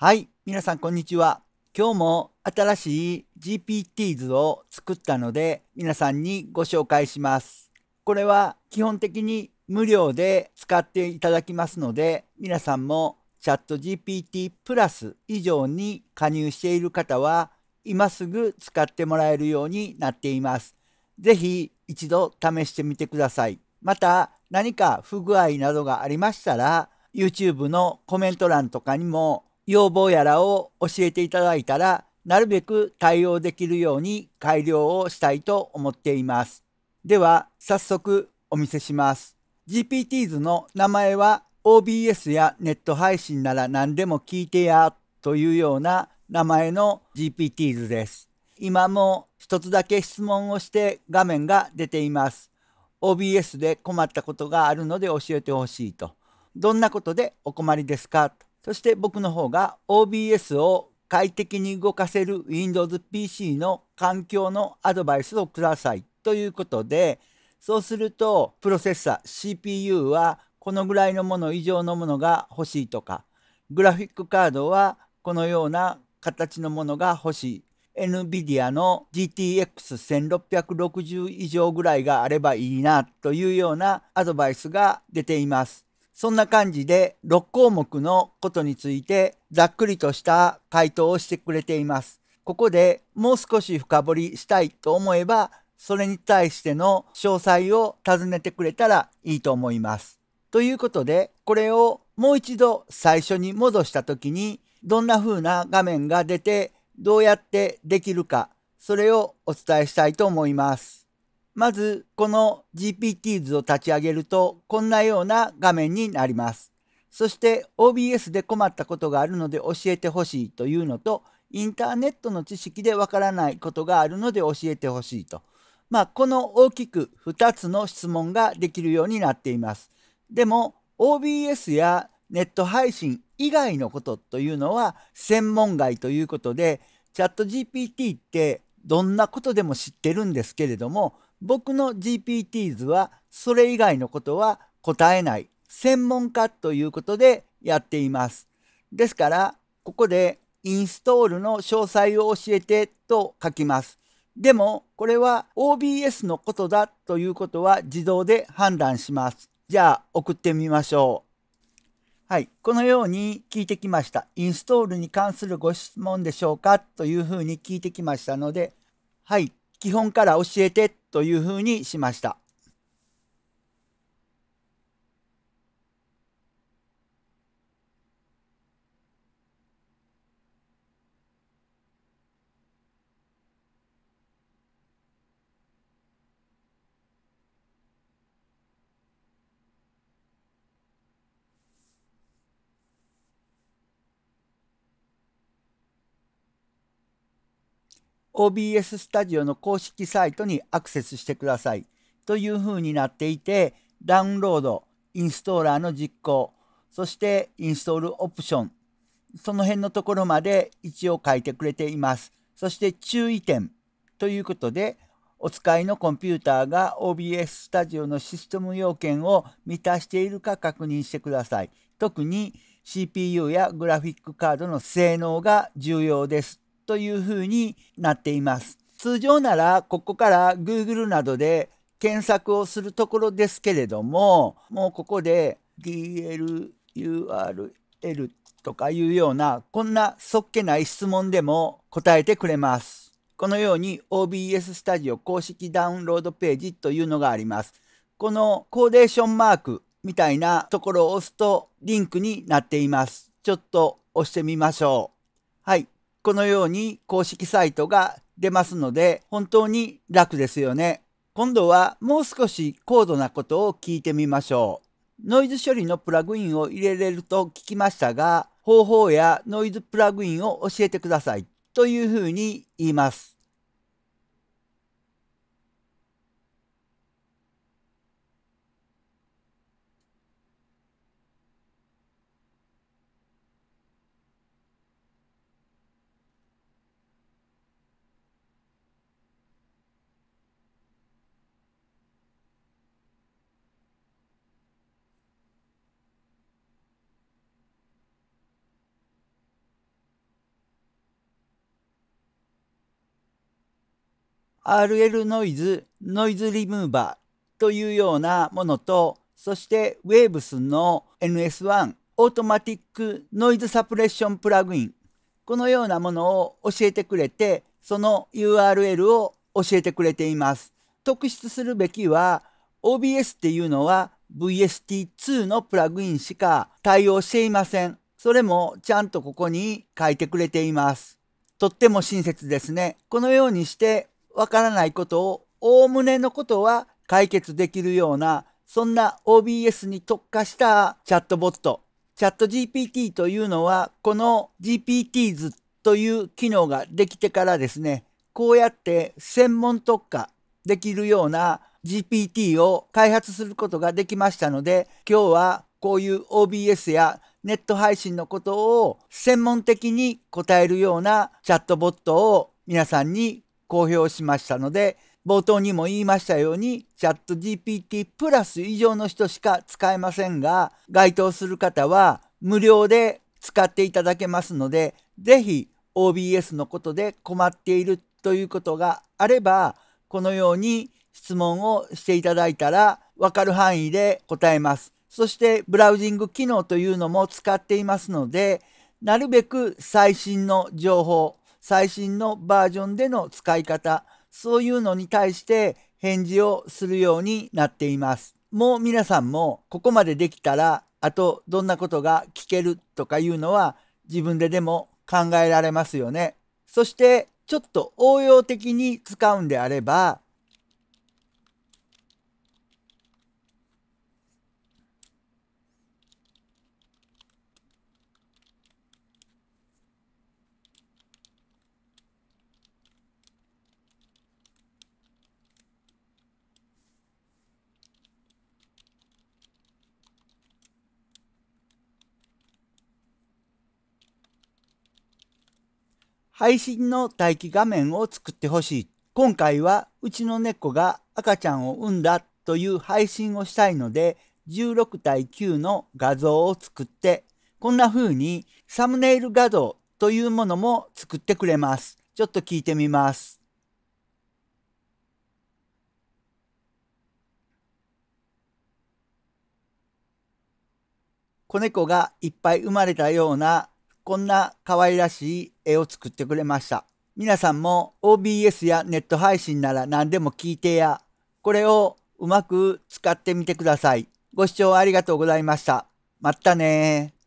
はい、皆さんこんにちは。今日も新しい GPT 図を作ったので皆さんにご紹介します。これは基本的に無料で使っていただきますので皆さんもチャット GPT プラス以上に加入している方は今すぐ使ってもらえるようになっています。ぜひ一度試してみてください。また何か不具合などがありましたら YouTube のコメント欄とかにも要望やらを教えていただいたら、なるべく対応できるように改良をしたいと思っています。では、早速お見せします。GPTs の名前は OBS やネット配信なら何でも聞いてやというような名前の GPTs です。今も一つだけ質問をして画面が出ています。OBS で困ったことがあるので教えてほしいと。どんなことでお困りですかとそして僕の方が OBS を快適に動かせる Windows PC の環境のアドバイスをくださいということでそうするとプロセッサー CPU はこのぐらいのもの以上のものが欲しいとかグラフィックカードはこのような形のものが欲しい NVIDIA の GTX1660 以上ぐらいがあればいいなというようなアドバイスが出ています。そんな感じで6項目のことについてざっくりとした回答をしてくれています。ここでもう少し深掘りしたいと思えば、それに対しての詳細を尋ねてくれたらいいと思います。ということで、これをもう一度最初に戻した時に、どんな風な画面が出て、どうやってできるか、それをお伝えしたいと思います。まず、この GPT 図を立ち上げると、こんなような画面になります。そして OBS で困ったことがあるので教えてほしいというのと、インターネットの知識でわからないことがあるので教えてほしいと。まあ、この大きく2つの質問ができるようになっています。でも、OBS やネット配信以外のことというのは専門外ということで、チャット GPT ってどんなことでも知ってるんですけれども、僕の g p t 図はそれ以外のことは答えない専門家ということでやっています。ですから、ここでインストールの詳細を教えてと書きます。でも、これは OBS のことだということは自動で判断します。じゃあ、送ってみましょう。はい。このように聞いてきました。インストールに関するご質問でしょうかというふうに聞いてきましたので、はい。基本から教えてというふうにしました。OBS スタジオの公式サイトにアクセスしてくださいというふうになっていてダウンロード、インストーラーの実行、そしてインストールオプション、その辺のところまで一応書いてくれています。そして注意点ということで、お使いのコンピューターが OBS スタジオのシステム要件を満たしているか確認してください。特に CPU やグラフィックカードの性能が重要ですというふうになっています。通常ならここから Google などで検索をするところですけれどももうここで DLURL とかいうようなこんなそっけない質問でも答えてくれます。このように OBS Studio 公式ダウンロードページというのがあります。このコーデーションマークみたいなところを押すとリンクになっています。ちょっと押してみましょう。はい。このように公式サイトが出ますので本当に楽ですよね。今度はもう少し高度なことを聞いてみましょう。ノイズ処理のプラグインを入れれると聞きましたが、方法やノイズプラグインを教えてくださいというふうに言います。RL ノイズ、ノイズリムーバーというようなものと、そして Waves の NS1、オートマティックノイズサプレッションプラグイン、このようなものを教えてくれて、その URL を教えてくれています。特筆するべきは、OBS っていうのは VST2 のプラグインしか対応していません。それもちゃんとここに書いてくれています。とっても親切ですね。このようにしてわからないことを、おおむねのことは解決できるような、そんな OBS に特化したチャットボット、チャット GPT というのは、この GPTs という機能ができてからですね、こうやって専門特化できるような GPT を開発することができましたので、今日はこういう OBS やネット配信のことを専門的に答えるようなチャットボットを皆さんに公表しましたので、冒頭にも言いましたように、チャット GPT プラス以上の人しか使えませんが、該当する方は無料で使っていただけますので、是非 OBS のことで困っているということがあれば、このように質問をしていただいたら、わかる範囲で答えます。そしてブラウジング機能というのも使っていますので、なるべく最新の情報、最新のバージョンでの使い方、そういうのに対して返事をするようになっています。もう皆さんもここまでできたら、あとどんなことが聞けるとかいうのは自分ででも考えられますよね。そしてちょっと応用的に使うんであれば、配信の待機画面を作ってほしい。今回はうちの猫が赤ちゃんを産んだという配信をしたいので16対9の画像を作ってこんな風にサムネイル画像というものも作ってくれます。ちょっと聞いてみます。子猫がいっぱい生まれたようなこんな可愛らしい絵を作ってくれました。皆さんも OBS やネット配信なら何でも聞いてや、これをうまく使ってみてください。ご視聴ありがとうございました。まったね